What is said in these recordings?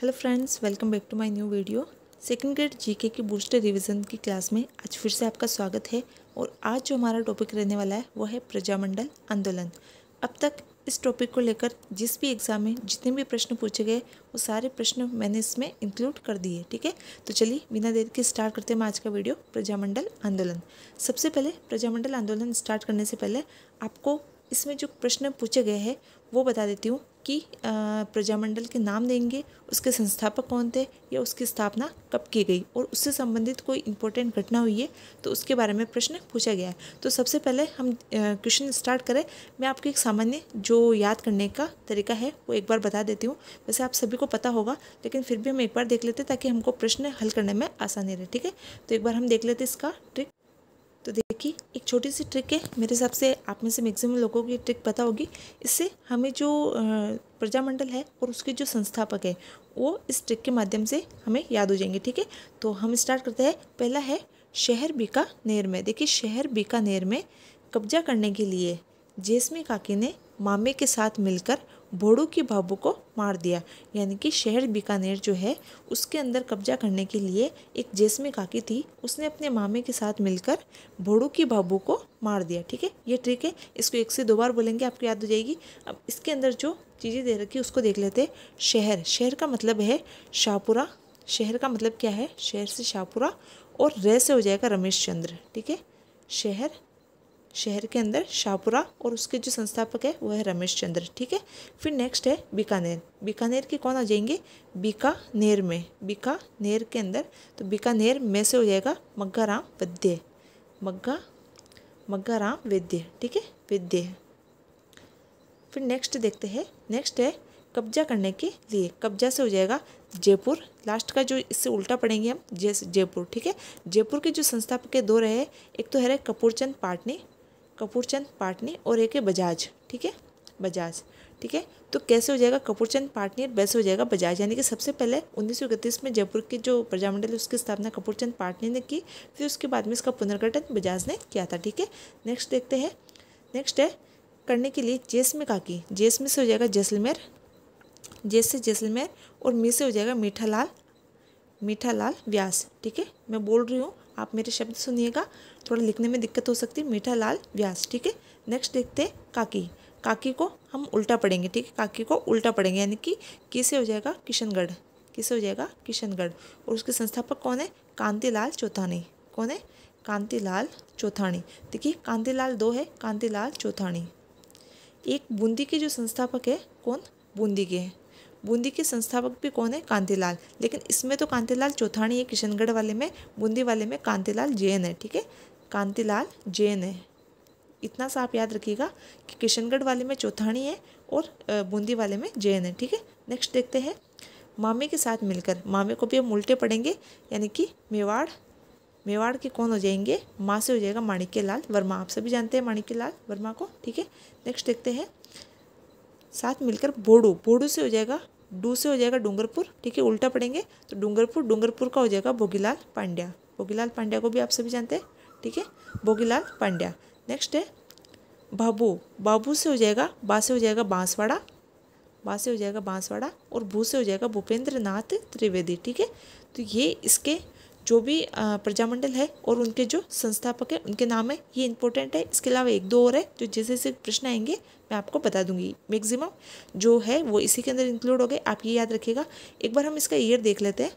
hello friends welcome back to my new video second grade GK की booster revision की class में आज फिर से आपका स्वागत है और आज जो हमारा टॉपिक रहने वाला है वो है प्रजामंडल आंदोलन अब तक इस टॉपिक को लेकर जिस भी एग्ज़ाम में जितने भी प्रश्न पूछे गए वो सारे प्रश्न मैंने इसमें इंक्लूड कर दिए ठीक है तो चलिए बिना देर के स्टार्ट करते हैं आज का वीडियो प्रजामंडल आंदोलन सबसे पहले प्रजामंडल आंदोलन स्टार्ट करने से पहले आपको इसमें जो प्रश्न पूछे गए हैं वो बता देती हूँ कि प्रजामंडल के नाम देंगे उसके संस्थापक कौन थे या उसकी स्थापना कब की गई और उससे संबंधित कोई इंपॉर्टेंट घटना हुई है तो उसके बारे में प्रश्न पूछा गया है तो सबसे पहले हम क्वेश्चन स्टार्ट करें मैं आपको एक सामान्य जो याद करने का तरीका है वो एक बार बता देती हूँ वैसे आप सभी को पता होगा लेकिन फिर भी हम एक बार देख लेते ताकि हमको प्रश्न हल करने में आसानी रहे ठीक है तो एक बार हम देख लेते इसका ट्रिक तो देखिए एक छोटी सी ट्रिक है मेरे हिसाब से आप में से मैक्सिमम लोगों की ट्रिक पता होगी इससे हमें जो प्रजामंडल है और उसके जो संस्थापक है वो इस ट्रिक के माध्यम से हमें याद हो जाएंगे ठीक है तो हम स्टार्ट करते हैं पहला है शहर बीकानेर में देखिए शहर बीकानेर में कब्जा करने के लिए जेसमी काकी ने मामे के साथ मिलकर भोड़ू की भाबू को मार दिया यानी कि शहर बीकानेर जो है उसके अंदर कब्जा करने के लिए एक जेसमी काकी थी उसने अपने मामे के साथ मिलकर भोड़ू की भाबू को मार दिया ठीक है ये ट्रिक है इसको एक से दो बार बोलेंगे आपको याद हो जाएगी अब इसके अंदर जो चीज़ें दे रखी उसको देख लेते शहर शहर का मतलब है शाहपुरा शहर का मतलब क्या है शहर से शाहपुरा और रह से हो जाएगा रमेश चंद्र ठीक है शहर शहर के अंदर शाहपुरा और उसके जो संस्थापक है वह है रमेश चंद्र ठीक है फिर नेक्स्ट है बीकानेर बीकानेर के कौन आ जाएंगे बीकानेर में बीकानेर के अंदर तो बीकानेर में से हो जाएगा मग्गा राम वैद्य मग्गा मग्गा राम वैद्य ठीक है वैद्य फिर नेक्स्ट देखते हैं नेक्स्ट है कब्जा करने के लिए कब्जा से हो जाएगा जयपुर लास्ट का जो इससे उल्टा पड़ेंगे हम जय जयपुर ठीक है जयपुर के जो संस्थापक के दो रहे एक तो है रहे कपूरचंद पाटनी कपूरचंद पाटनी और एक है बजाज ठीक है बजाज ठीक है तो कैसे हो जाएगा कपूरचंद पाटनी और वैसे हो जाएगा बजाज यानी कि सबसे पहले उन्नीस में जयपुर की जो प्रजामंडल है उसकी स्थापना कपूरचंद पाटनी ने की फिर उसके बाद में इसका पुनर्गठन बजाज ने किया था ठीक है नेक्स्ट देखते हैं नेक्स्ट है करने के लिए जेस में काकी जेस में से हो जाएगा जैसलमेर जेस से जैसलमेर और मी से हो जाएगा मीठा लाल मीठा लाल व्यास ठीक है मैं बोल रही हूँ आप मेरे शब्द सुनिएगा थोड़ा लिखने में दिक्कत हो सकती है मीठा लाल व्यास ठीक है नेक्स्ट देखते हैं काकी काकी को हम उल्टा पढ़ेंगे ठीक है काकी को उल्टा पढ़ेंगे यानी कि किसे हो जाएगा किशनगढ़ किसे हो जाएगा किशनगढ़ और उसके संस्थापक कौन है कांतिलाल चौथानी कौन है कांतिलाल चौथानी देखिए कांतिलाल दो है कांतिलाल चौथानी एक बूंदी के जो संस्थापक है कौन बूंदी के हैं बूंदी के संस्थापक भी कौन है कांतिलाल लेकिन इसमें तो कांतिलाल चौथाणी है किशनगढ़ वाले में बूंदी वाले में कांतिलाल जैन है ठीक है कांतीलाल जैन है इतना सा आप याद रखिएगा कि किशनगढ़ वाले में चौथाणी है और बूंदी वाले में जैन है ठीक है नेक्स्ट देखते हैं मामे के साथ मिलकर मामे को भी हम उल्टे पड़ेंगे यानी कि मेवाड़ मेवाड़ के कौन हो जाएंगे माँ से हो जाएगा माणिक्य लाल वर्मा आप सभी जानते हैं माणिक्य लाल वर्मा को ठीक है नेक्स्ट देखते हैं साथ मिलकर बोडू बोडू से हो जाएगा डू से हो जाएगा डूंगरपुर ठीक है उल्टा पड़ेंगे तो डूंगरपुर डूंगरपुर का हो जाएगा भोगीलाल पांड्या भोगीलाल पांड्या को भी आप सभी जानते हैं ठीक है भोगीलाल पांड्या नेक्स्ट है बाबू बाबू से हो जाएगा बा से हो जाएगा बांसवाड़ा बा से हो जाएगा बांसवाड़ा और भू से हो जाएगा भूपेंद्र नाथ त्रिवेदी ठीक है तो ये इसके जो भी प्रजामंडल है और उनके जो संस्थापक है उनके नाम है ये इंपॉर्टेंट है इसके अलावा एक दो और है जो जैसे जैसे प्रश्न आएंगे मैं आपको बता दूंगी मैक्सिमम जो है वो इसी के अंदर इंक्लूड हो गए आप ये याद रखिएगा एक बार हम इसका ईयर देख लेते हैं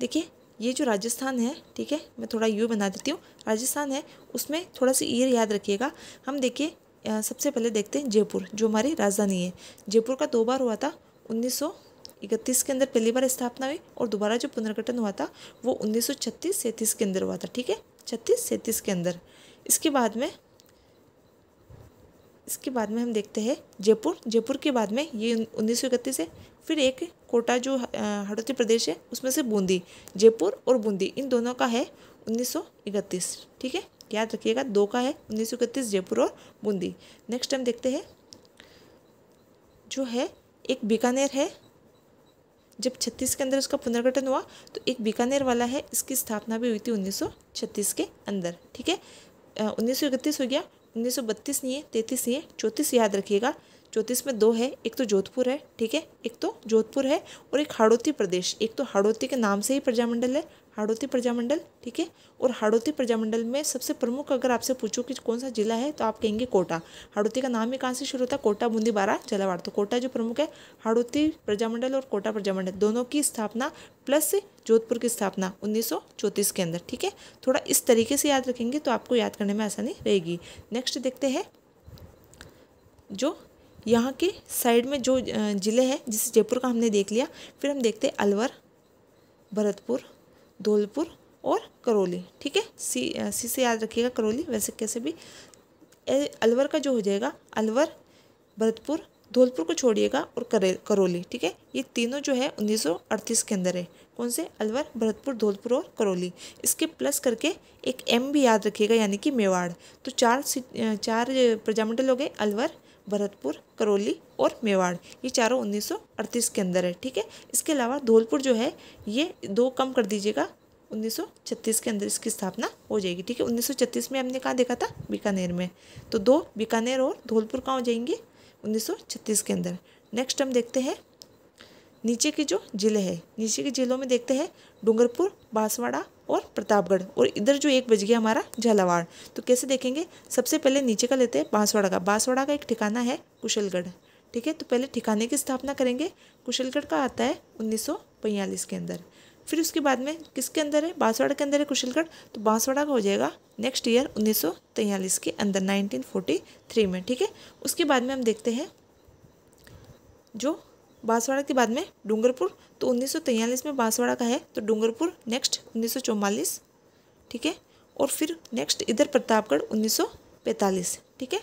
देखिए ये जो राजस्थान है ठीक है मैं थोड़ा यू बना देती हूँ राजस्थान है उसमें थोड़ा सा ईयर याद रखिएगा हम देखिए सबसे पहले देखते हैं जयपुर जो हमारी राजधानी है जयपुर का दो बार हुआ था उन्नीस इकतीस के अंदर पहली बार स्थापना हुई और दोबारा जो पुनर्गठन हुआ था वो उन्नीस सौ छत्तीस सैंतीस के अंदर हुआ था ठीक है छत्तीस सैंतीस के अंदर इसके बाद में इसके बाद में हम देखते हैं जयपुर जयपुर के बाद में ये उन्नीस सौ इकतीस है फिर एक कोटा जो हड़ौती प्रदेश है उसमें से बूंदी जयपुर और बूंदी इन दोनों का है उन्नीस ठीक है याद रखिएगा दो का है उन्नीस जयपुर और बूंदी नेक्स्ट हम देखते हैं जो है एक बीकानेर है जब छत्तीस के अंदर उसका पुनर्गठन हुआ तो एक बीकानेर वाला है इसकी स्थापना भी हुई थी उन्नीस के अंदर ठीक है उन्नीस हो गया उन्नीस नहीं है तैंतीस नहीं है चौंतीस याद रखिएगा ज्योतिष में दो है एक तो जोधपुर है ठीक है एक तो जोधपुर है और एक हाड़ोती प्रदेश एक तो हाड़ोती के नाम से ही प्रजामंडल है हाड़ोती प्रजामंडल ठीक है और हाड़ोती प्रजामंडल में सबसे प्रमुख अगर आपसे पूछो कि कौन सा जिला है तो आप कहेंगे कोटा हाड़ोती का नाम ही कहाँ से शुरू होता है कोटा बूंदी बारा जलावाड़ तो कोटा जो प्रमुख है हाड़ोती प्रजामंडल और कोटा प्रजामंडल दोनों की स्थापना प्लस जोधपुर की स्थापना उन्नीस के अंदर ठीक है थोड़ा इस तरीके से याद रखेंगे तो आपको याद करने में आसानी रहेगी नेक्स्ट देखते हैं जो यहाँ के साइड में जो ज़िले हैं जिसे जयपुर का हमने देख लिया फिर हम देखते हैं अलवर भरतपुर धौलपुर और करौली ठीक है सी सी से याद रखिएगा करौली वैसे कैसे भी अलवर का जो हो जाएगा अलवर भरतपुर धौलपुर को छोड़िएगा और करौली ठीक है ये तीनों जो है 1938 के अंदर है कौन से अलवर भरतपुर धौलपुर और करौली इसके प्लस करके एक एम भी याद रखिएगा यानी कि मेवाड़ तो चार चार प्रजामंडल हो गए अलवर भरतपुर करौली और मेवाड़ ये चारों 1938 के अंदर है ठीक है इसके अलावा धौलपुर जो है ये दो कम कर दीजिएगा 1936 के अंदर इसकी स्थापना हो जाएगी ठीक है 1936 में हमने कहाँ देखा था बीकानेर में तो दो बीकानेर और धौलपुर कहाँ हो जाएंगे 1936 के अंदर नेक्स्ट हम देखते हैं नीचे के जो ज़िले हैं नीचे के ज़िलों में देखते हैं डूंगरपुर बांसवाड़ा और प्रतापगढ़ और इधर जो एक बज गया हमारा झालावाड़ तो कैसे देखेंगे सबसे पहले नीचे का लेते हैं बांसवाड़ा का बांसवाड़ा का एक ठिकाना है कुशलगढ़ ठीक है तो पहले ठिकाने की स्थापना करेंगे कुशलगढ़ का आता है उन्नीस के अंदर फिर उसके बाद में किसके अंदर है बांसवाड़ा के अंदर है कुशलगढ़ तो बांसवाड़ा का हो जाएगा नेक्स्ट ईयर उन्नीस के अंदर 1943 में ठीक है उसके बाद में हम देखते हैं जो बांसवाड़ा के बाद में डूंगरपुर तो उन्नीस में बांसवाड़ा का है तो डूंगरपुर नेक्स्ट उन्नीस ठीक है और फिर नेक्स्ट इधर प्रतापगढ़ उन्नीस ठीक है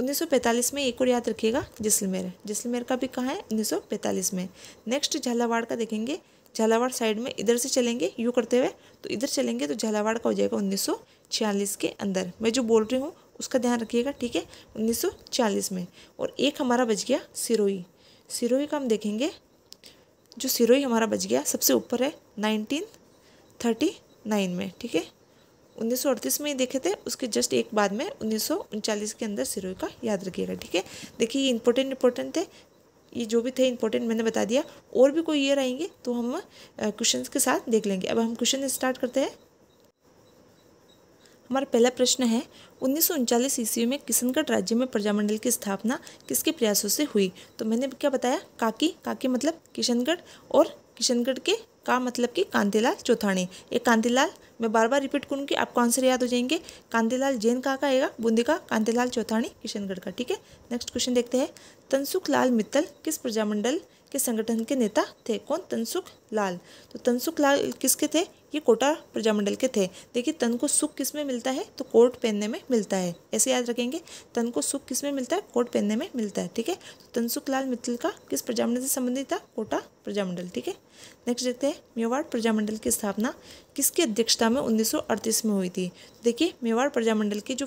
1945 में एक और याद रखिएगा जैसलमेर जैसलमेर का भी कहाँ है 1945 में नेक्स्ट झालावाड़ का देखेंगे झालावाड़ साइड में इधर से चलेंगे यू करते हुए तो इधर चलेंगे तो झालावाड़ का हो जाएगा 1946 के अंदर मैं जो बोल रही हूँ उसका ध्यान रखिएगा ठीक है 1946 में और एक हमारा बच गया सिरोई सिरोही का हम देखेंगे जो सिरोही हमारा बच गया सबसे ऊपर है नाइनटीन थर्टी नाइन में ठीक है उन्नीस सौ अड़तीस में ही देखे थे उसके जस्ट एक बाद में उन्नीस सौ उनचालीस के अंदर सिरोही का याद रखिएगा ठीक है देखिए ये इंपॉर्टेंट इंपॉर्टेंट थे ये जो भी थे इंपॉर्टेंट मैंने बता दिया और भी कोई ईयर आएंगे तो हम क्वेश्चन के साथ देख लेंगे अब हम क्वेश्चन स्टार्ट करते हैं हमारा पहला प्रश्न है उन्नीस सौ ईस्वी में किशनगढ़ राज्य में प्रजामंडल की स्थापना किसके प्रयासों से हुई तो मैंने क्या बताया काकी काकी मतलब किशनगढ़ और किशनगढ़ के का मतलब कि कांतिलाल चौथाणी ये कांतिलाल मैं बार बार रिपीट करूँगी आपको आंसर याद हो जाएंगे कांतिलाल जैन का का आएगा बूंदी का कांतिलाल चौथाणी किशनगढ़ का ठीक है नेक्स्ट क्वेश्चन देखते हैं तनसुख लाल मित्तल किस प्रजामंडल के संगठन के नेता थे कौन तनसुख लाल तो तनसुख लाल किसके थे ये कोटा प्रजामंडल के थे देखिए तन को सुख किस में मिलता है तो कोट पहनने में मिलता है ऐसे याद रखेंगे तन को सुख किस में मिलता है कोट पहनने में मिलता है ठीक है तो तनसुख लाल मित्तल का किस प्रजामंडल से संबंधित था कोटा प्रजामंडल ठीक है नेक्स्ट देखते हैं मेवाड़ प्रजामंडल की स्थापना किसकी अध्यक्षता में उन्नीस में हुई थी देखिए मेवाड़ प्रजामंडल की जो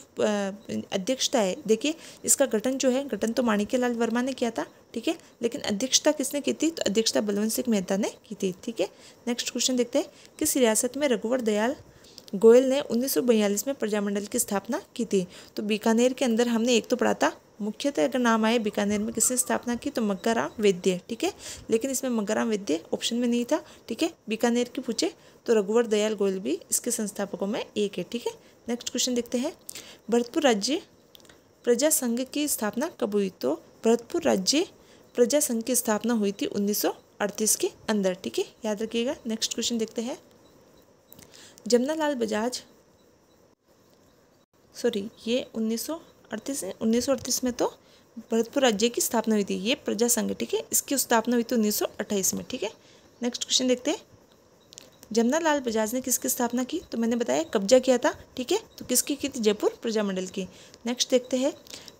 अध्यक्षता है देखिए इसका गठन जो है गठन तो माणिक्य लाल वर्मा ने किया था ठीक है लेकिन अध्यक्षता किसने की थी तो अध्यक्षता बलवंत सिंह मेहता ने की थी ठीक है नेक्स्ट क्वेश्चन देखते हैं किस रियासत में रघुवर दयाल गोयल ने उन्नीस में प्रजामंडल की स्थापना की थी तो बीकानेर के अंदर हमने एक तो पढ़ा था मुख्यतः अगर नाम आए बीकानेर में किसने स्थापना की तो मग्गाराम वैद्य ठीक है लेकिन इसमें मग्गाराम वैद्य ऑप्शन में नहीं था ठीक है बीकानेर की पूछे तो रघुवर दयाल गोयल भी इसके संस्थापकों में एक है ठीक है नेक्स्ट क्वेश्चन देखते हैं भरतपुर राज्य प्रजा संघ की स्थापना कब हुई तो भरतपुर राज्य प्रजा संघ की स्थापना हुई थी 1938 के अंदर ठीक है याद रखिएगा नेक्स्ट क्वेश्चन देखते हैं जमनालाल बजाज सॉरी ये 1938 में तो भरतपुर राज्य की स्थापना हुई थी ये प्रजा संघ ठीक है इसकी स्थापना हुई थी उन्नीस में ठीक है नेक्स्ट क्वेश्चन देखते हैं जमनालाल बजाज ने किसकी स्थापना की तो मैंने बताया कब्जा किया था ठीक है तो किसकी की थी जयपुर प्रजामंडल की नेक्स्ट देखते हैं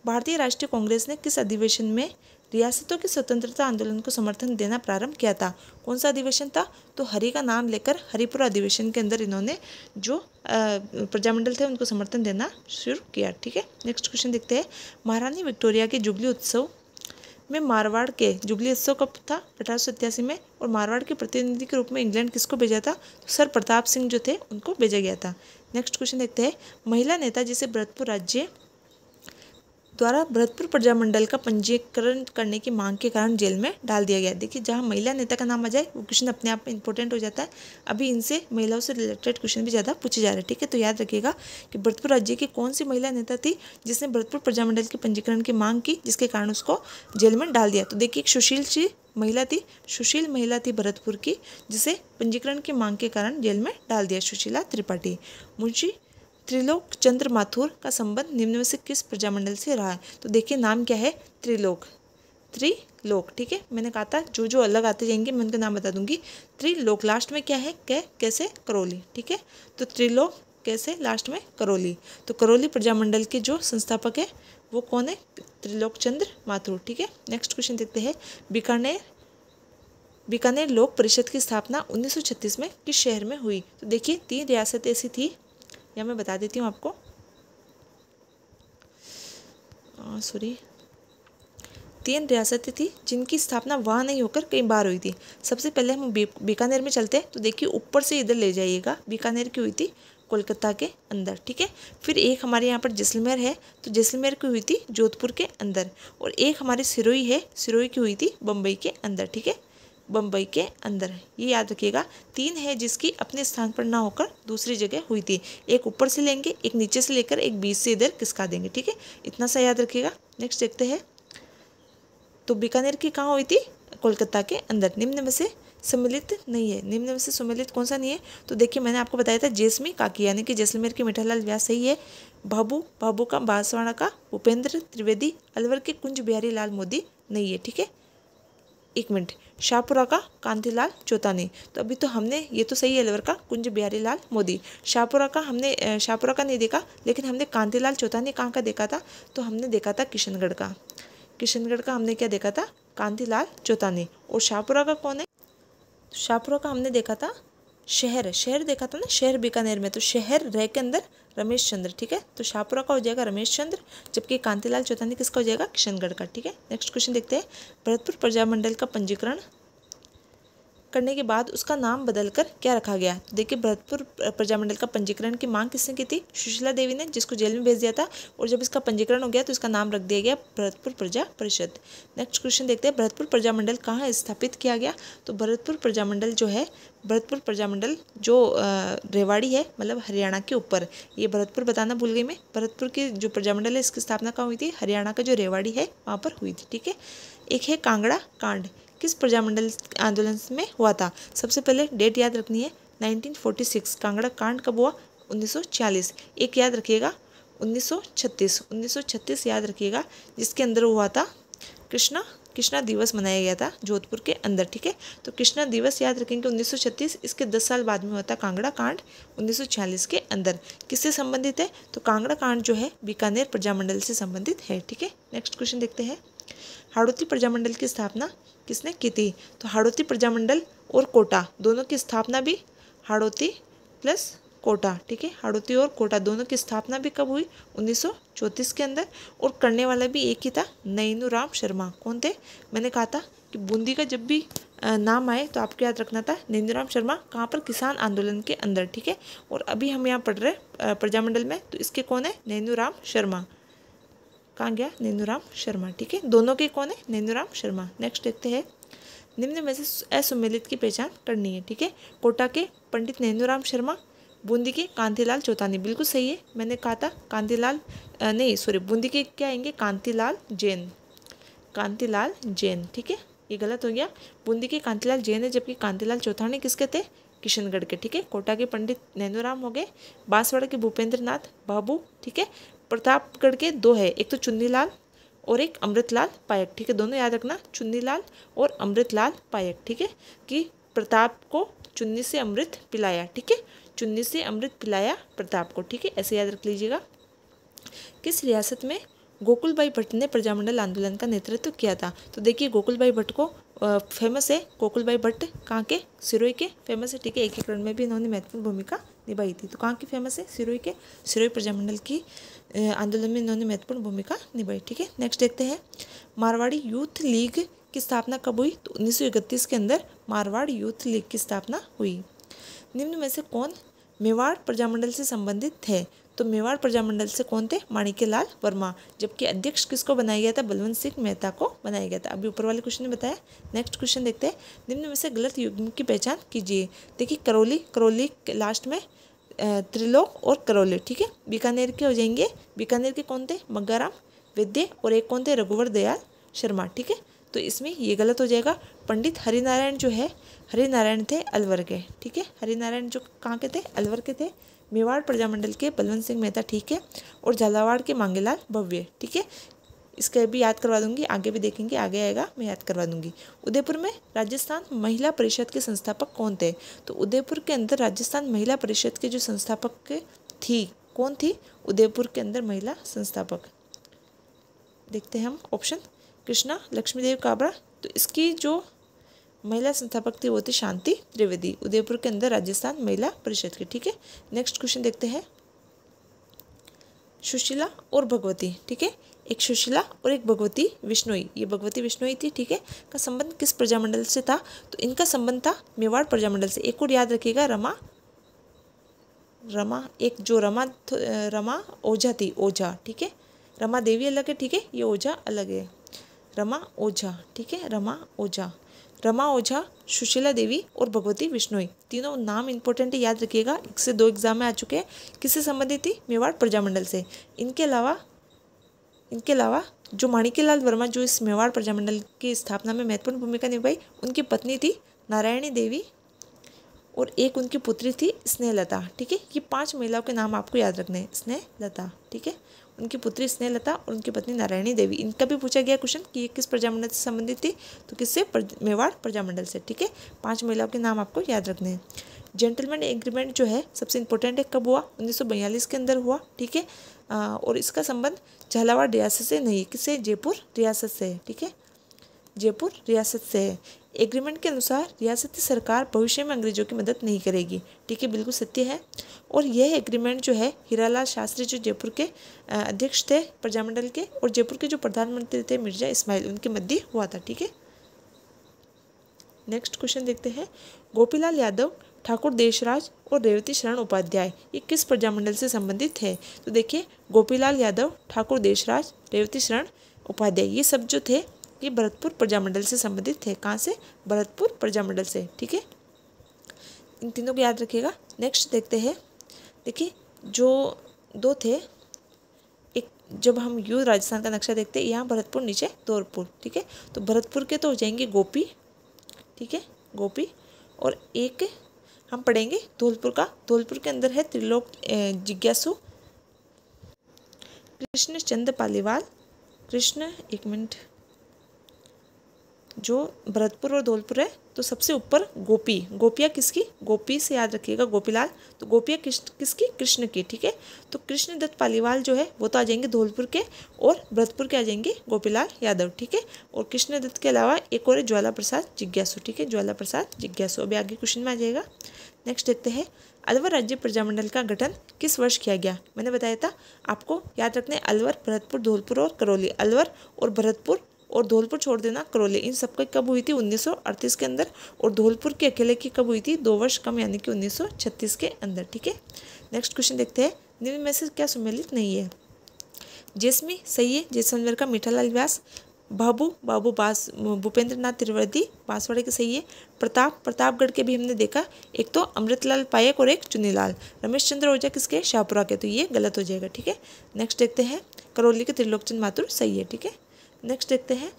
भारतीय राष्ट्रीय कांग्रेस ने किस अधिवेशन में रियासतों के स्वतंत्रता आंदोलन को समर्थन देना प्रारंभ किया था कौन सा अधिवेशन था तो हरि का नाम लेकर हरिपुरा अधिवेशन के अंदर इन्होंने जो प्रजामंडल थे उनको समर्थन देना शुरू किया ठीक है नेक्स्ट क्वेश्चन देखते हैं महारानी विक्टोरिया के जुबली उत्सव में मारवाड़ के जुबली उत्सव कब था अठारह में और मारवाड़ के प्रतिनिधि के रूप में इंग्लैंड किसको भेजा था तो सर प्रताप सिंह जो थे उनको भेजा गया था नेक्स्ट क्वेश्चन देखते हैं महिला नेता जिसे भरतपुर राज्य द्वारा भरतपुर प्रजामंडल का पंजीकरण करने की मांग के कारण जेल में डाल दिया गया देखिए जहाँ महिला नेता का नाम आ जाए वो क्वेश्चन अपने आप में इंपॉर्टेंट हो जाता है अभी इनसे महिलाओं से रिलेटेड क्वेश्चन भी ज़्यादा पूछे जा रहे हैं ठीक है तो याद रखिएगा कि भरतपुर राज्य की कौन सी महिला नेता थी जिसने भरतपुर प्रजामंडल के पंजीकरण की मांग की जिसके कारण उसको जेल में डाल दिया तो देखिए एक सुशील सी महिला थी सुशील महिला थी भरतपुर की जिसे पंजीकरण की मांग के कारण जेल में डाल दिया सुशीला त्रिपाठी मुंशी त्रिलोक चंद्र माथुर का संबंध निम्न में से किस प्रजामंडल से रहा है तो देखिए नाम क्या है त्रिलोक त्रिलोक ठीक है मैंने कहा था जो जो अलग आते जाएंगे मैं उनका नाम बता दूंगी त्रिलोक लास्ट में क्या है कै कैसे करौली ठीक है तो त्रिलोक कैसे लास्ट में करौली तो करौली प्रजामंडल के जो संस्थापक है वो कौन है त्रिलोक चंद्र माथुर ठीक है नेक्स्ट क्वेश्चन देखते हैं बीकानेर बीकानेर लोक परिषद की स्थापना 1936 में किस शहर में हुई तो देखिए तीन रियासत ऐसी थी या मैं बता देती हूँ आपको सॉरी तीन रियासतें थी जिनकी स्थापना वहाँ नहीं होकर कई बार हुई थी सबसे पहले हम बीकानेर में चलते हैं तो देखिए ऊपर से इधर ले जाइएगा बीकानेर की हुई थी कोलकाता के अंदर ठीक है फिर एक हमारे यहाँ पर जैसलमेर है तो जैसलमेर की हुई थी जोधपुर के अंदर और एक हमारी सिरोई है सिरोई की हुई थी बम्बई के अंदर ठीक है बम्बई के अंदर ये याद रखिएगा तीन है जिसकी अपने स्थान पर ना होकर दूसरी जगह हुई थी एक ऊपर से लेंगे एक नीचे से लेकर एक बीच से इधर किसका देंगे ठीक है इतना सा याद रखिएगा नेक्स्ट देखते हैं तो बीकानेर की कहाँ हुई थी कोलकाता के अंदर निम्न में से सम्मिलित नहीं है निम्न में से सम्मिलित कौन सा नहीं है तो देखिए मैंने आपको बताया था जैसमी काकी यानी कि जैसलमेर के मिठालाल व्यास सही है बाबू बाबू का बांसवाड़ा का उपेंद्र त्रिवेदी अलवर के कुंज बिहारी लाल मोदी नहीं है ठीक है एक मिनट शाहपुरा का कांतिलाल चौतानी तो अभी तो हमने ये तो सही है अलवर का कुंज बिहारी लाल मोदी शाहपुरा का हमने शाहपुरा का नहीं देखा लेकिन हमने कांतिलाल चौतानी कहाँ का देखा था तो हमने देखा था किशनगढ़ का किशनगढ़ का हमने क्या देखा था कांतिलाल चौतानी और शाहपुरा का कौन है शाहपुरा का हमने देखा था शहर है शहर देखा था ना शहर बीकानेर में तो शहर रह के अंदर रमेश चंद्र ठीक है तो शाहपुरा का हो जाएगा रमेश चंद्र जबकि कांतीलाल चौथानी किसका हो जाएगा किशनगढ़ का ठीक है नेक्स्ट क्वेश्चन देखते हैं भरतपुर प्रजामंडल का पंजीकरण करने के बाद उसका नाम बदलकर क्या रखा गया तो देखिए भरतपुर प्रजामंडल का पंजीकरण की मांग किसने की थी सुशीला देवी ने जिसको जेल में भेज दिया था और जब इसका पंजीकरण हो गया तो इसका नाम रख दिया गया भरतपुर प्रजा परिषद नेक्स्ट क्वेश्चन देखते हैं भरतपुर प्रजामंडल कहाँ स्थापित किया गया तो भरतपुर प्रजामंडल जो है भरतपुर प्रजामंडल जो रेवाड़ी है मतलब हरियाणा के ऊपर ये भरतपुर बताना भूल गई मैं भरतपुर की जो प्रजामंडल है इसकी स्थापना कहाँ हुई थी हरियाणा का जो रेवाड़ी है वहाँ पर हुई थी ठीक है एक है कांगड़ा कांड किस प्रजामंडल आंदोलन में हुआ था सबसे पहले डेट याद रखनी है 1946 कांगड़ा कांड कब हुआ 1940 एक याद रखिएगा 1936 1936 याद रखिएगा जिसके अंदर हुआ था कृष्णा कृष्णा दिवस मनाया गया था जोधपुर के अंदर ठीक है तो कृष्णा दिवस याद रखेंगे 1936 इसके 10 साल बाद में हुआ था कांगड़ा कांड 1940 के अंदर किससे संबंधित है तो कांगड़ा कांड जो है बीकानेर प्रजामंडल से संबंधित है ठीक है नेक्स्ट क्वेश्चन देखते हैं हाड़ोती प्रजामंडल की स्थापना किसने की थी तो हाड़ौती प्रजामंडल और कोटा दोनों की स्थापना भी हाड़ौती प्लस कोटा ठीक है हाड़ौती और कोटा दोनों की स्थापना भी कब हुई उन्नीस के अंदर और करने वाला भी एक ही था नैनू राम शर्मा कौन थे मैंने कहा था कि बूंदी का जब भी नाम आए तो आपको याद रखना था नैनू राम शर्मा कहाँ पर किसान आंदोलन के अंदर ठीक है और अभी हम यहाँ पढ़ रहे प्रजामंडल में तो इसके कौन है नैनू राम शर्मा कहाँ गया नेनुराम शर्मा ठीक है दोनों के कौन है नेनुराम शर्मा नेक्स्ट देखते हैं निम्न में से असुमेलित की पहचान करनी है ठीक है कोटा के पंडित नेनुराम शर्मा बूंदी के कांतीलाल चौतानी बिल्कुल सही है मैंने कहा था कांतीलाल नहीं सॉरी बूंदी के क्या आएंगे कांतीलाल जैन कांतीलाल जैन ठीक है ये गलत हो गया बूंदी के कांतीलाल जैन है जबकि कांतीलाल चौथानी किसके थे किशनगढ़ के ठीक है कोटा के पंडित नैनूराम हो गए बांसवाड़ा के भूपेंद्र नाथ बाबू ठीक है प्रतापगढ़ के दो है एक तो चुन्नी लाल और एक अमृतलाल पायक ठीक है दोनों याद रखना चुन्नी लाल और अमृतलाल पायक ठीक है कि प्रताप को चुन्नी से अमृत पिलाया ठीक है चुन्नी से अमृत पिलाया प्रताप को ठीक है ऐसे याद रख लीजिएगा किस रियासत में गोकुल भाई भट्ट ने प्रजामंडल आंदोलन का नेतृत्व किया था तो देखिए गोकुल भाई भट्ट को फेमस है गोकुल भाई भट्ट कहाँ के सिरोई के फेमस है ठीक है एकीकरण में भी इन्होंने महत्वपूर्ण भूमिका निभाई थी तो कहाँ की फेमस है सिरोई के सिरोई प्रजामंडल की आंदोलन में इन्होंने महत्वपूर्ण भूमिका निभाई ठीक है नेक्स्ट देखते हैं मारवाड़ी यूथ लीग की स्थापना कब हुई तो उन्नीस के अंदर मारवाड़ यूथ लीग की स्थापना हुई निम्न में से कौन मेवाड़ प्रजामंडल से संबंधित है तो मेवाड़ प्रजामंडल से कौन थे माणिक्यलाल वर्मा जबकि अध्यक्ष किसको बनाया गया था बलवंत सिंह मेहता को बनाया गया था अभी ऊपर वाले क्वेश्चन ने बताया नेक्स्ट क्वेश्चन देखते हैं निम्न में से गलत युग्म की पहचान कीजिए देखिए करौली करौली लास्ट में त्रिलोक और करौली ठीक है बीकानेर के हो जाएंगे बीकानेर के कौन थे मग्गाराम वैद्य और एक कौन थे रघुवर दयाल शर्मा ठीक है तो इसमें ये गलत हो जाएगा पंडित हरिनारायण जो है हरिनारायण थे अलवर के ठीक है हरिनारायण जो कहाँ के थे अलवर के थे मेवाड़ प्रजामंडल के बलवंत सिंह मेहता ठीक है और झालावाड़ के मांगेलाल भव्य ठीक है इसका भी याद करवा दूंगी आगे भी देखेंगे आगे आएगा मैं याद करवा दूंगी उदयपुर में राजस्थान महिला परिषद के संस्थापक कौन थे तो उदयपुर के अंदर राजस्थान महिला परिषद के जो संस्थापक के थी कौन थी उदयपुर के अंदर महिला संस्थापक देखते हैं हम ऑप्शन कृष्णा लक्ष्मीदेव काबरा तो इसकी जो महिला संस्थापक थी वो थी शांति त्रिवेदी उदयपुर के अंदर राजस्थान महिला परिषद की ठीक है नेक्स्ट क्वेश्चन देखते हैं सुशीला और भगवती ठीक है एक सुशीला और एक भगवती विष्णोई ये भगवती विष्णोई थी ठीक है का संबंध किस प्रजामंडल से था तो इनका संबंध था मेवाड़ प्रजामंडल से एक और याद रखिएगा रमा रमा एक जो रमा रमा ओझा थी ओझा ठीक है रमा देवी अलग है ठीक है ये ओझा अलग है रमा ओझा ठीक है रमा ओझा रमा ओझा सुशीला देवी और भगवती विष्णुई तीनों नाम इंपॉर्टेंट याद रखिएगा एक से दो एग्जाम में आ चुके हैं किससे संबंधित थी मेवाड़ प्रजामंडल से इनके अलावा इनके अलावा जो माणिक्यलाल वर्मा जो इस मेवाड़ प्रजामंडल की स्थापना में महत्वपूर्ण भूमिका निभाई उनकी पत्नी थी नारायणी देवी और एक उनकी पुत्री थी स्नेहलता ठीक है ये पांच महिलाओं के नाम आपको याद रखने हैं स्नेहलता ठीक है उनकी पुत्री स्नेहलता और उनकी पत्नी नारायणी देवी इनका भी पूछा गया क्वेश्चन कि ये किस प्रजामंडल से संबंधित थी तो किससे मेवाड़ प्रजामंडल से ठीक है पांच महिलाओं के नाम आपको याद रखने हैं जेंटलमैन एग्रीमेंट जो है सबसे इंपॉर्टेंट है कब हुआ उन्नीस के अंदर हुआ ठीक है और इसका संबंध झालावाड़ रियासत से नहीं किससे जयपुर रियासत से है ठीक है जयपुर रियासत से है एग्रीमेंट के अनुसार रियासती सरकार भविष्य में अंग्रेजों की मदद नहीं करेगी ठीक है बिल्कुल सत्य है और यह एग्रीमेंट जो है हीरालाल शास्त्री जो जयपुर के अध्यक्ष थे प्रजामंडल के और जयपुर के जो प्रधानमंत्री थे मिर्जा इस्माइल उनके मध्य हुआ था ठीक है नेक्स्ट क्वेश्चन देखते हैं गोपीलाल यादव ठाकुर देशराज और रेवती शरण उपाध्याय ये किस प्रजामंडल से संबंधित है तो देखिए गोपीलाल यादव ठाकुर देशराज रेवती शरण उपाध्याय ये सब जो थे ये भरतपुर प्रजामंडल से संबंधित थे कहाँ से भरतपुर प्रजामंडल से ठीक है इन तीनों को याद रखिएगा नेक्स्ट देखते हैं देखिए जो दो थे एक जब हम यू राजस्थान का नक्शा देखते हैं यहाँ भरतपुर नीचे धौरपुर ठीक है तो भरतपुर के तो हो जाएंगे गोपी ठीक है गोपी और एक हम पढ़ेंगे धौलपुर का धौलपुर के अंदर है त्रिलोक जिज्ञासु कृष्ण चंद पालीवाल कृष्ण एक मिनट जो भरतपुर और धौलपुर है तो सबसे ऊपर गोपी गोपिया किसकी गोपी से याद रखिएगा गोपीलाल तो गोपिया किस किसकी कृष्ण की ठीक है तो कृष्ण दत्त पालीवाल जो है वो तो आ जाएंगे धौलपुर के और भरतपुर के आ जाएंगे गोपीलाल यादव ठीक है और कृष्ण दत्त के अलावा एक और है ज्वाला प्रसाद जिज्ञासु ठीक है ज्वाला प्रसाद जिज्ञासु अभी आगे क्वेश्चन में आ जाएगा नेक्स्ट देखते हैं अलवर राज्य प्रजामंडल का गठन किस वर्ष किया गया मैंने बताया था आपको याद रखना है अलवर भरतपुर धौलपुर और करौली अलवर और भरतपुर और धौलपुर छोड़ देना करौली इन सब की कब हुई थी 1938 के अंदर और धौलपुर के अकेले की कब हुई थी दो वर्ष कम यानी कि 1936 के अंदर ठीक है नेक्स्ट क्वेश्चन देखते हैं निम्न में से क्या सुमेलित नहीं है जैसमी सही है जैसलमेर का मीठालाल व्यास बाबू बाबू बास भूपेंद्र नाथ त्रिवेदी बांसवाड़े के सही है प्रताप प्रतापगढ़ के भी हमने देखा एक तो अमृतलाल पायक और एक चुनीलाल रमेश चंद्र ओझा किसके शाहपुरा के तो ये गलत हो जाएगा ठीक है नेक्स्ट देखते हैं करौली के त्रिलोकचंद माथुर सही है ठीक है नेक्स्ट देखते हैं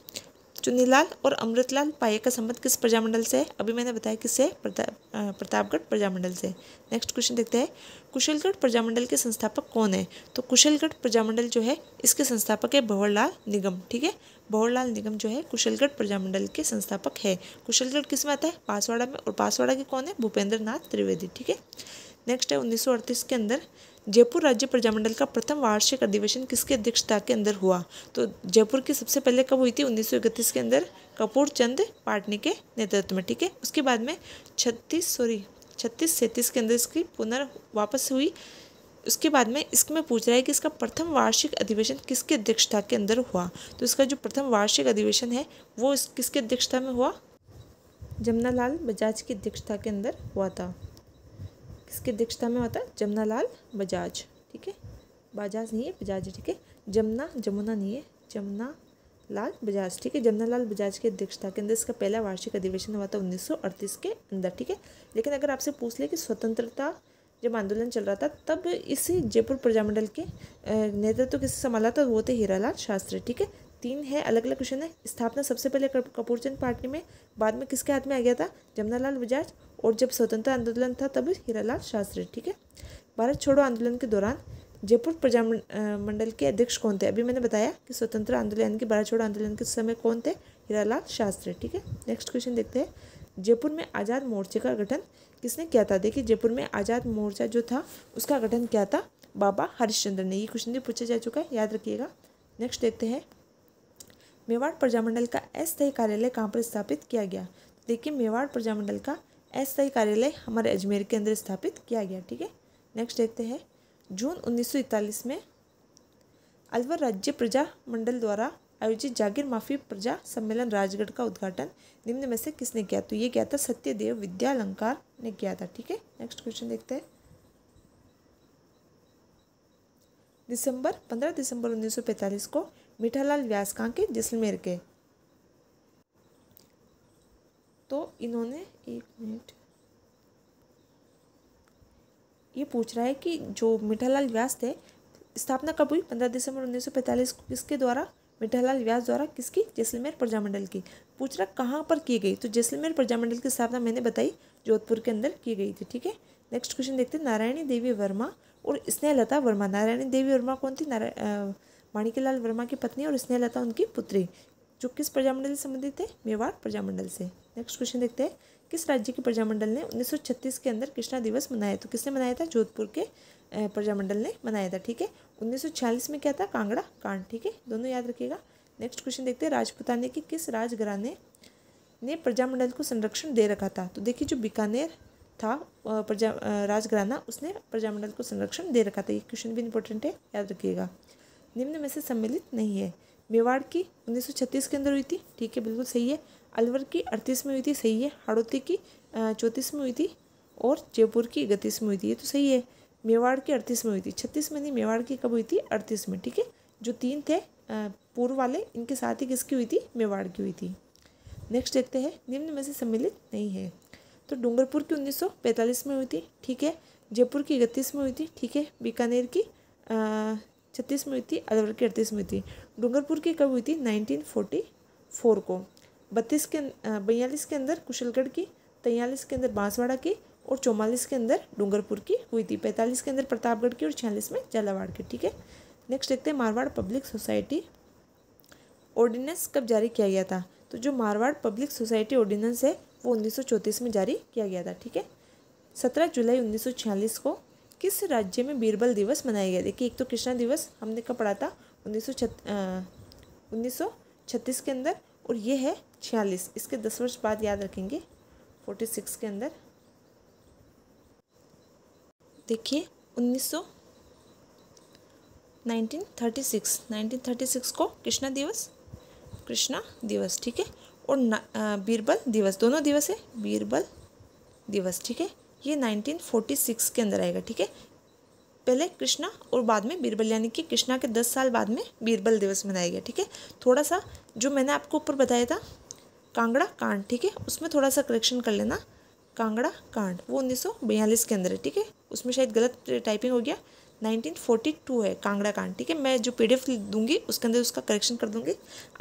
चुनीलाल और अमृतलाल पाये का संबंध किस प्रजामंडल से है अभी मैंने बताया किससे प्रता, प्रतापगढ़ प्रजामंडल से नेक्स्ट क्वेश्चन देखते हैं कुशलगढ़ प्रजामंडल के संस्थापक कौन है तो कुशलगढ़ प्रजामंडल जो है इसके संस्थापक है भंवरलाल निगम ठीक है भंवरलाल निगम जो है कुशलगढ़ प्रजामंडल के संस्थापक है कुशलगढ़ किस में आता है पासवाड़ा में और पासवाड़ा के कौन है भूपेंद्र नाथ त्रिवेदी ठीक है नेक्स्ट है उन्नीस के अंदर जयपुर राज्य प्रजामंडल का प्रथम वार्षिक अधिवेशन किसकी अध्यक्षता के अंदर हुआ तो जयपुर की सबसे पहले कब हुई थी उन्नीस के अंदर कपूर चंद पाटनी के नेतृत्व में ठीक है उसके बाद में छत्तीस सॉरी छत्तीस सैंतीस के अंदर इसकी पुनर् वापस हुई उसके बाद में इसमें पूछ रहा है कि इसका प्रथम वार्षिक अधिवेशन किसकी अध्यक्षता के अंदर हुआ तो इसका जो प्रथम वार्षिक अधिवेशन है वो इस किसकी अध्यक्षता में हुआ जमुनालाल बजाज की अध्यक्षता के अंदर हुआ था किसके अध्यक्षता में होता है जमुना लाल बजाज ठीक है बजाज नहीं है बजाज ठीक है जमुना जमुना नहीं है जमुना लाल बजाज ठीक है लाल बजाज की अध्यक्षता के अंदर इसका पहला वार्षिक अधिवेशन हुआ था उन्नीस के अंदर ठीक है लेकिन अगर आपसे पूछ ले कि स्वतंत्रता जब आंदोलन चल रहा था तब इसी जयपुर प्रजामंडल के नेतृत्व तो किसे संभाला था वो थे हीरालाल शास्त्री ठीक है तीन है अलग अलग क्वेश्चन है स्थापना सबसे पहले कपूरचंद पार्टी में बाद में किसके हाथ में आ गया था जमनालाल बजाज और जब स्वतंत्रता आंदोलन था तब हीरालाल शास्त्री ठीक है भारत छोड़ो आंदोलन के दौरान जयपुर प्रजा मंडल के अध्यक्ष कौन थे अभी मैंने बताया कि स्वतंत्र आंदोलन के भारत छोड़ो आंदोलन के समय कौन थे हीरालाल शास्त्री ठीक है नेक्स्ट क्वेश्चन देखते हैं जयपुर में आज़ाद मोर्चे का गठन किसने किया था देखिए जयपुर में आज़ाद मोर्चा जो था उसका गठन क्या था बाबा हरिश्चंद्र ने ये क्वेश्चन भी पूछा जा चुका है याद रखिएगा नेक्स्ट देखते हैं मेवाड़ प्रजामंडल का अस्थायी कार्यालय कहाँ पर स्थापित किया गया देखिए मेवाड़ प्रजामंडल का अस्थायी कार्यालय हमारे अजमेर के अंदर स्थापित किया गया ठीक है नेक्स्ट देखते हैं जून उन्नीस में अलवर राज्य प्रजा मंडल द्वारा आयोजित जागीर माफी प्रजा सम्मेलन राजगढ़ का उद्घाटन निम्न में से किसने किया तो ये किया था सत्यदेव विद्यालंकार ने किया था ठीक है नेक्स्ट क्वेश्चन देखते हैं दिसंबर पंद्रह दिसंबर 1945 को मीठालाल व्यास कहाँ के जैसलमेर के तो इन्होंने एक मिनट ये पूछ रहा है कि जो मीठालाल व्यास थे स्थापना कब हुई पंद्रह दिसंबर उन्नीस सौ पैंतालीस को किसके द्वारा मीठालाल व्यास द्वारा किसकी जैसलमेर प्रजामंडल की पूछ रहा कहाँ पर की गई तो जैसलमेर प्रजामंडल की स्थापना मैंने बताई जोधपुर के अंदर की गई थी ठीक है नेक्स्ट क्वेश्चन देखते हैं नारायणी देवी वर्मा और स्नेहलता वर्मा नारायणी देवी वर्मा कौन थी नारायण माणिकीलाल वर्मा की पत्नी और स्नेहलता उनकी पुत्री जो किस प्रजामंडल से संबंधित है मेवाड़ प्रजामंडल से नेक्स्ट क्वेश्चन देखते हैं किस राज्य के प्रजामंडल ने 1936 के अंदर कृष्णा दिवस मनाया तो किसने मनाया था जोधपुर के प्रजामंडल ने मनाया था ठीक है 1946 में क्या था कांगड़ा कांड ठीक है दोनों याद रखिएगा नेक्स्ट क्वेश्चन देखते हैं राजपुताने के किस राजघराने ने प्रजामंडल को संरक्षण दे रखा था तो देखिए जो बीकानेर था प्रजा राजघराना उसने प्रजामंडल को संरक्षण दे रखा था ये क्वेश्चन भी इंपॉर्टेंट है याद रखिएगा निम्न में से सम्मिलित नहीं है मेवाड़ की 1936 के अंदर हुई थी ठीक है बिल्कुल सही है अलवर की अड़तीस में हुई थी सही है हड़ौती की चौंतीस में हुई थी और जयपुर की इकतीस में हुई थी ये तो सही है मेवाड़ की अड़तीस में हुई थी छत्तीस में नहीं मेवाड़ की कब हुई थी अड़तीस में ठीक है जो तीन थे पूर्व वाले इनके साथ ही किसकी हुई थी मेवाड़ की हुई थी नेक्स्ट देखते हैं निम्न में से सम्मिलित नहीं है तो डूंगरपुर की 1945 में हुई थी ठीक है जयपुर की इकतीस में हुई थी ठीक है बीकानेर की छत्तीस में हुई थी अलवर की अड़तीस में थी डूंगरपुर की कब हुई थी नाइनटीन फोर्टी फोर को बत्तीस के बयालीस के अंदर कुशलगढ़ की तैयलीस के अंदर बांसवाड़ा की और चौवालीस के अंदर डूंगरपुर की हुई थी पैंतालीस के अंदर प्रतापगढ़ की और छियालीस में झालावाड़ की ठीक है नेक्स्ट देखते हैं मारवाड़ पब्लिक सोसाइटी ऑर्डिनेंस कब जारी किया गया था तो जो मारवाड़ पब्लिक सोसाइटी ऑर्डिनेंस है वो उन्नीस में जारी किया गया था ठीक है सत्रह जुलाई उन्नीस को किस राज्य में बीरबल दिवस मनाया गया देखिए एक तो कृष्णा दिवस हमने कब पढ़ा था उन्नीस सौ छत्तीस के अंदर और ये है छियालीस इसके दस वर्ष बाद याद रखेंगे फोर्टी सिक्स के अंदर देखिए उन्नीस सौ nineteen thirty six nineteen thirty six को कृष्णा दिवस कृष्णा दिवस ठीक है और बीरबल दिवस दोनों दिवस है बीरबल दिवस ठीक है ये 1946 के अंदर आएगा ठीक है पहले कृष्णा और बाद में बीरबल यानी कि कृष्णा के दस साल बाद में बीरबल दिवस मनाया गया ठीक है थोड़ा सा जो मैंने आपको ऊपर बताया था कांगड़ा कांड ठीक है उसमें थोड़ा सा करेक्शन कर लेना कांगड़ा कांड वो उन्नीस के अंदर है ठीक है उसमें शायद गलत टाइपिंग हो गया 1942 है कांगड़ा कांड ठीक है मैं जो पी दूंगी उसके अंदर उसका करेक्शन कर दूंगी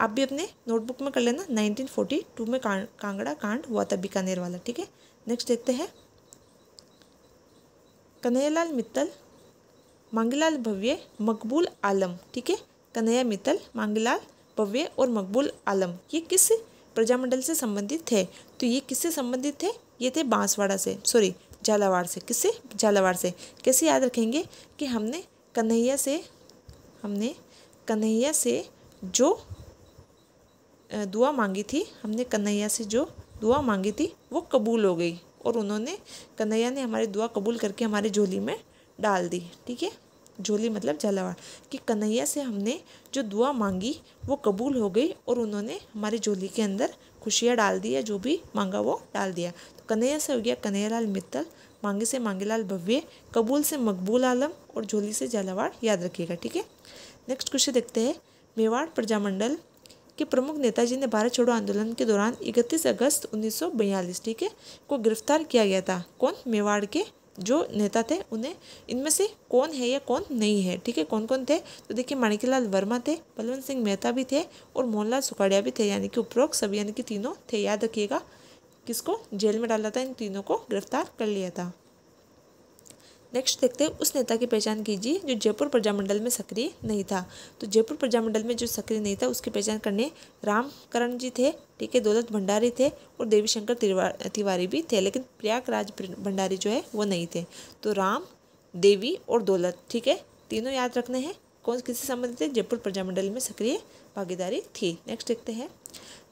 आप भी अपने नोटबुक में कर लेना 1942 में कांगड़ा कांड हुआ था बीकानेर वाला ठीक है नेक्स्ट देखते हैं कन्हैयालाल मित्तल मांगीलाल भव्य मकबूल आलम ठीक है कन्हैया मित्तल मांगीलाल भव्य और मकबूल आलम ये किस प्रजामंडल से संबंधित थे तो ये किससे संबंधित थे ये थे बांसवाड़ा से सॉरी झालावाड़ से किससे झालावाड़ से कैसे याद रखेंगे कि हमने कन्हैया से हमने कन्हैया से जो दुआ मांगी थी हमने कन्हैया से जो दुआ मांगी थी वो कबूल हो गई और उन्होंने कन्हैया ने हमारी दुआ कबूल करके हमारी झोली में डाल दी ठीक है झोली मतलब झालावाड़ कि कन्हैया से हमने जो दुआ मांगी वो कबूल हो गई और उन्होंने हमारी झोली के अंदर खुशियाँ डाल दी या जो भी मांगा वो डाल दिया तो कन्हैया से हो गया कन्हैयालाल मित्तल मांगे से मांगेलाल भव्य कबूल से मकबूल आलम और झोली से झालावाड़ याद रखिएगा ठीक है नेक्स्ट क्वेश्चन देखते हैं मेवाड़ प्रजामंडल के प्रमुख नेताजी ने भारत छोड़ो आंदोलन के दौरान 31 अगस्त 1942 ठीक है को गिरफ्तार किया गया था कौन मेवाड़ के जो नेता थे उन्हें इनमें से कौन है या कौन नहीं है ठीक है कौन कौन थे तो देखिए माणिकीलाल वर्मा थे बलवंत सिंह मेहता भी थे और मोहनलाल सुखाड़िया भी थे यानी कि उपरोक्त सभी यानी कि तीनों थे याद रखिएगा किसको जेल में डाला था इन तीनों को गिरफ्तार कर लिया था नेक्स्ट देखते हैं उस नेता की पहचान कीजिए जो जयपुर प्रजामंडल में सक्रिय नहीं था तो जयपुर प्रजामंडल में जो सक्रिय नहीं था उसकी पहचान करने रामकरण जी थे ठीक है दौलत भंडारी थे और देवीशंकर तिवारी भी थे लेकिन प्रयागराज भंडारी जो है वो नहीं थे तो राम देवी और दौलत ठीक है तीनों याद रखने हैं कौन किससे संबंधित है जयपुर प्रजामंडल में सक्रिय भागीदारी थी नेक्स्ट देखते हैं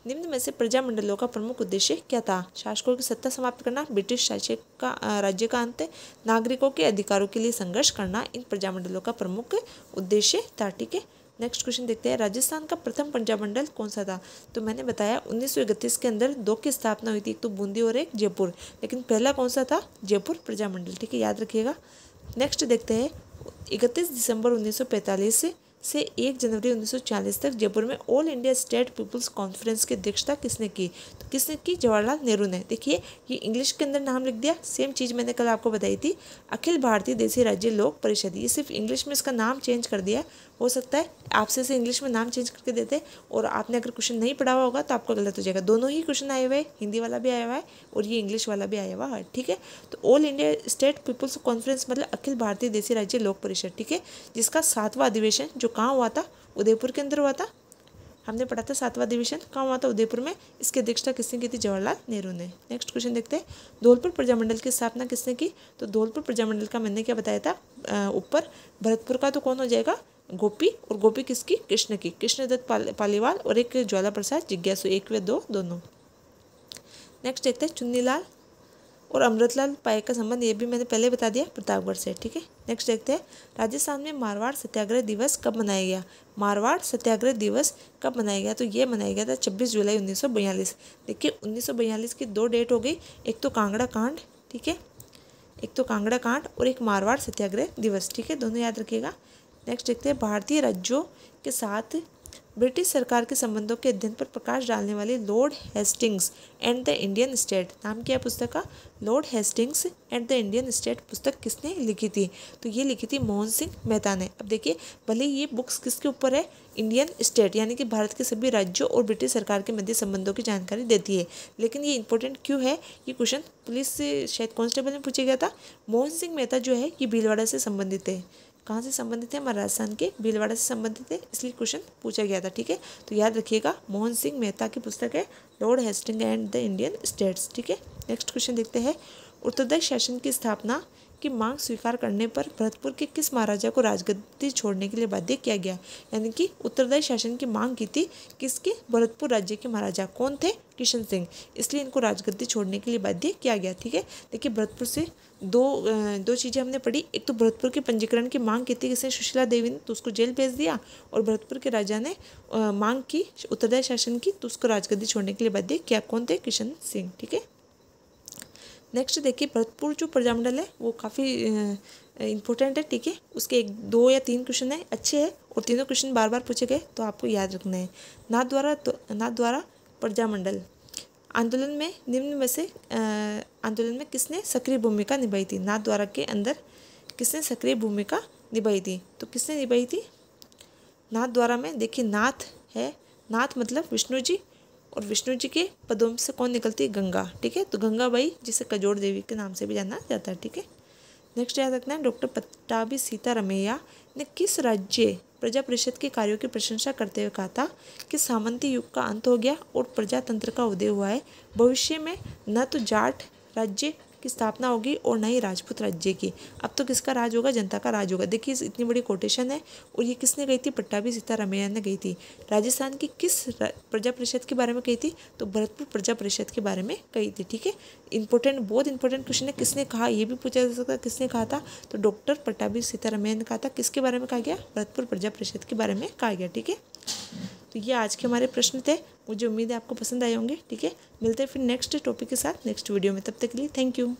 निम्न में से प्रजामंडलों का प्रमुख उद्देश्य क्या था शासकों की सत्ता समाप्त करना ब्रिटिश शासक का राज्य का अंत नागरिकों के अधिकारों के लिए संघर्ष करना इन प्रजामंडलों का प्रमुख उद्देश्य था ठीक है नेक्स्ट क्वेश्चन देखते हैं राजस्थान का प्रथम प्रजामंडल मंडल कौन सा था तो मैंने बताया उन्नीस के अंदर दो की स्थापना हुई थी एक तो बूंदी और एक जयपुर लेकिन पहला कौन सा था जयपुर प्रजामंडल ठीक है याद रखिएगा नेक्स्ट देखते हैं इकतीस दिसंबर 1945 से से एक जनवरी 1940 तक जयपुर में all India state peoples conference की अध्यक्षता किसने की तो किसने की जवाहरलाल नेहरू ने देखिए ये इंग्लिश के अंदर नाम लिख दिया सेम चीज़ मैंने कल आपको बताई थी अखिल भारतीय देसी राज्य लोक परिषद ये सिर्फ इंग्लिश में इसका नाम चेंज कर दिया हो सकता है आपसे से इंग्लिश में नाम चेंज करके देते और आपने अगर क्वेश्चन नहीं पढ़ा हुआ होगा तो आपको गलत हो जाएगा दोनों ही क्वेश्चन आए हुए हिंदी वाला भी आया हुआ है और ये इंग्लिश वाला भी आया हुआ है ठीक है तो all India state peoples conference मतलब अखिल भारतीय देसी राज्य लोक परिषद ठीक है जिसका सातवां अधिवेशन जो कहाँ हुआ था उदयपुर के अंदर हुआ था हमने पढ़ा था सातवां अधिवेशन कहाँ हुआ था उदयपुर में इसकी अध्यक्षता किसने की थी जवाहरलाल नेहरू ने नेक्स्ट क्वेश्चन देखते हैं धौलपुर प्रजामंडल की स्थापना किसने की तो धौलपुर प्रजामंडल का मैंने क्या बताया था ऊपर भरतपुर का तो कौन हो जाएगा गोपी और गोपी किसकी कृष्ण की कृष्णदत्त पालीवाल और एक ज्वाला प्रसाद जिज्ञासु एक व दो दोनों नेक्स्ट देखते हैं चुन्नीलाल और अमृतलाल पाए का संबंध ये भी मैंने पहले बता दिया प्रतापगढ़ से ठीक है नेक्स्ट देखते हैं राजस्थान में मारवाड़ सत्याग्रह दिवस कब मनाया गया मारवाड़ सत्याग्रह दिवस कब मनाया गया तो ये मनाया गया था 26 जुलाई 1942 देखिए 1942 की दो डेट हो गई एक तो कांगड़ा कांड ठीक है एक तो कांगड़ा कांड और एक मारवाड़ सत्याग्रह दिवस ठीक है दोनों याद रखिएगा नेक्स्ट देखते हैं भारतीय राज्यों के साथ ब्रिटिश सरकार के संबंधों के अध्ययन पर प्रकाश डालने वाले Lord Hastings and the Indian state नाम क्या पुस्तक का Lord Hastings and the Indian state पुस्तक किसने लिखी थी तो ये लिखी थी मोहन सिंह मेहता ने अब देखिए भले ये बुक्स किसके ऊपर है इंडियन स्टेट यानी कि भारत के सभी राज्यों और ब्रिटिश सरकार के मध्य संबंधों की जानकारी देती है लेकिन ये इंपॉर्टेंट क्यों है ये क्वेश्चन पुलिस से शायद कॉन्स्टेबल ने पूछा गया था मोहन सिंह मेहता जो है ये भीलवाड़ा से संबंधित है कहाँ से संबंधित है हमारे राजस्थान के भीलवाड़ा से संबंधित है इसलिए क्वेश्चन पूछा गया था ठीक है तो याद रखिएगा मोहन सिंह मेहता की पुस्तक है Lord Hasting and the Indian states ठीक है नेक्स्ट क्वेश्चन देखते हैं उत्तरदय शासन की स्थापना की मांग स्वीकार करने पर भरतपुर के किस महाराजा को राजगद्दी छोड़ने के लिए बाध्य किया गया यानी कि उत्तरदायी शासन की मांग की थी किसके भरतपुर राज्य के महाराजा कौन थे किशन सिंह इसलिए इनको राजगद्दी छोड़ने के लिए बाध्य किया गया ठीक है देखिए भरतपुर से दो दो चीज़ें हमने पढ़ी एक तो भरतपुर के पंजीकरण की मांग की थी किसने सुशीला देवी ने तो उसको जेल भेज दिया और भरतपुर के राजा ने मांग की उत्तरदायी शासन की तो उसको राजगद्दी छोड़ने के लिए बाध्य किया कौन थे किशन सिंह ठीक है नेक्स्ट देखिए भरतपुर जो प्रजामंडल है वो काफ़ी इंपॉर्टेंट है ठीक है उसके एक दो या तीन क्वेश्चन है अच्छे हैं और तीनों क्वेश्चन बार बार पूछे गए तो आपको याद रखना है नाथ द्वारा तो, नाथ द्वारा प्रजामंडल आंदोलन में निम्न में से आंदोलन में किसने सक्रिय भूमिका निभाई थी नाथ द्वारा के अंदर किसने सक्रिय भूमिका निभाई थी तो किसने निभाई थी नाथ द्वारा में देखिए नाथ है नाथ मतलब विष्णु जी और विष्णु जी के पदों से कौन निकलती है गंगा ठीक है तो गंगा बाई जिसे कजोड़ देवी के नाम से भी जाना जाता है ठीक है नेक्स्ट याद रखना है डॉक्टर पट्टाभी सीता रमैया ने किस राज्य प्रजा परिषद के कार्यों की प्रशंसा करते हुए कहा था कि सामंती युग का अंत हो गया और प्रजातंत्र का उदय हुआ है भविष्य में न तो जाट राज्य की स्थापना होगी और न ही राजपूत राज्य की अब तो किसका राज होगा जनता का राज होगा देखिए इतनी बड़ी कोटेशन है और ये किसने गई थी पट्टाभी सीतारामैया ने गई थी राजस्थान की किस प्रजा परिषद के बारे में कही थी तो भरतपुर प्रजा परिषद के बारे में कही थी ठीक है इंपॉर्टेंट बहुत इंपॉर्टेंट क्वेश्चन है किसने कहा यह भी पूछा जा सकता है किसने कहा था तो डॉक्टर पट्टाभी सीतारामैया ने कहा था किसके बारे में कहा गया भरतपुर प्रजा परिषद के बारे में कहा गया ठीक है तो ये आज के हमारे प्रश्न थे मुझे उम्मीद है आपको पसंद आए होंगे ठीक है मिलते हैं फिर नेक्स्ट टॉपिक के साथ नेक्स्ट वीडियो में तब तक के लिए थैंक यू